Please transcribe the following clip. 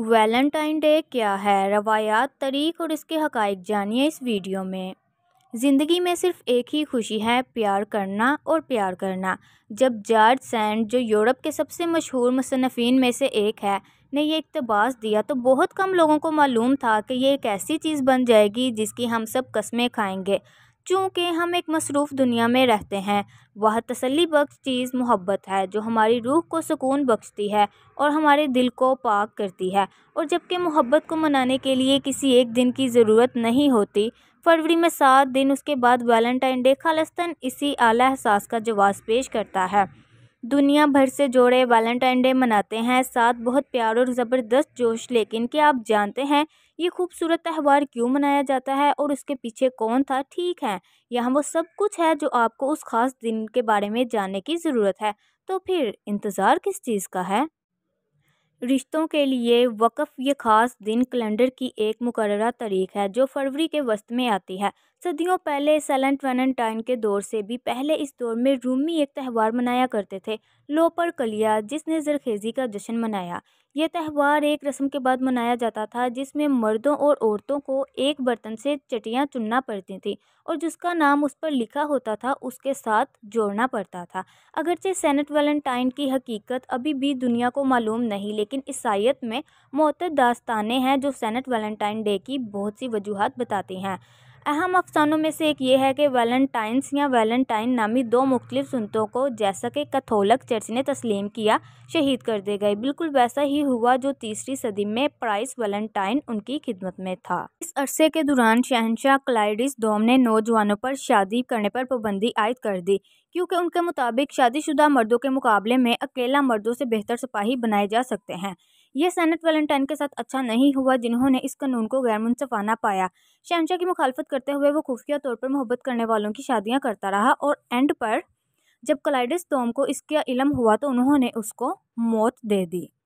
Valentine day क्या है रवायात तारीख और इसके हकाइक जानिए इस वीडियो में ज़िंदगी में सिर्फ एक ही खुशी है प्यार करना और प्यार करना जब जार्ज सैंड जो यूरोप के सबसे मशहूर मुसनफिन में से एक है ने यह इकतबास दिया तो बहुत कम लोगों को मालूम था कि यह एक ऐसी चीज़ बन जाएगी जिसकी हम सब कस्में खाएंगे चूँकि हम एक मसरूफ़ दुनिया में रहते हैं वह तसली बख्श चीज़ मोहब्बत है जो हमारी रूह को सुकून बख्शती है और हमारे दिल को पाक करती है और जबकि मोहब्बत को मनाने के लिए किसी एक दिन की ज़रूरत नहीं होती फरवरी में सात दिन उसके बाद वैलेंटाइन डे खालस्तन इसी आला एहसास का जवाब पेश करता है दुनिया भर से जोड़े वैलेंटाइन डे मनाते हैं साथ बहुत प्यार और ज़बरदस्त जोश लेकिन क्या आप जानते हैं ये खूबसूरत त्यौहार क्यों मनाया जाता है और उसके पीछे कौन था ठीक है यहाँ वो सब कुछ है जो आपको उस खास दिन के बारे में जानने की ज़रूरत है तो फिर इंतज़ार किस चीज़ का है रिश्तों के लिए वक़ ये ख़ास दिन कैलेंडर की एक मुकर तारीख है जो फरवरी के वस्त में आती है सदियों पहले सेलेंट वैलेंटाइन के दौर से भी पहले इस दौर में रूमी एक त्यौहार मनाया करते थे लोपर कलिया जिसने जरखेज़ी का जश्न मनाया यह त्यौहार एक रस्म के बाद मनाया जाता था जिसमें मर्दों और औरतों को एक बर्तन से चटियाँ चुनना पड़ती थी और जिसका नाम उस पर लिखा होता था उसके साथ जोड़ना पड़ता था अगरचे सेनेट वैलेंटाइन की हकीकत अभी भी दुनिया को मालूम नहीं लेकिन ईसाइत में मोत दास्तानें हैं जो सेनेट वैलेंटाइन डे की बहुत सी वजूहत बताती हैं अहम अफसानों में से एक ये है कि वैलेंटाइंस या वैलेंटाइन नामी दो मुख्तलिफ सुनतों को जैसा कि कथोलक चर्च ने तस्लीम किया शहीद कर दे गए बिल्कुल वैसा ही हुआ जो तीसरी सदी में प्राइस वैलेंटाइन उनकी खिदमत में था इस अरसे के दौरान शहनशाह क्लाइडिस डोम ने नौजवानों पर शादी करने पर पाबंदी आयद कर दी क्योंकि उनके मुताबिक शादीशुदा मर्दों के मुकाबले में अकेला मर्दों से बेहतर सिपाही बनाए जा सकते हैं यह सैनट वैलेंटाइन के साथ अच्छा नहीं हुआ जिन्होंने इस कानून को गैर मुनसफाना पाया शहनशाह की मुखालफत करते हुए वो खुफिया तौर पर मोहब्बत करने वालों की शादियाँ करता रहा और एंड पर जब कलाइडस तोम को इसका इलम हुआ तो उन्होंने उसको मौत दे दी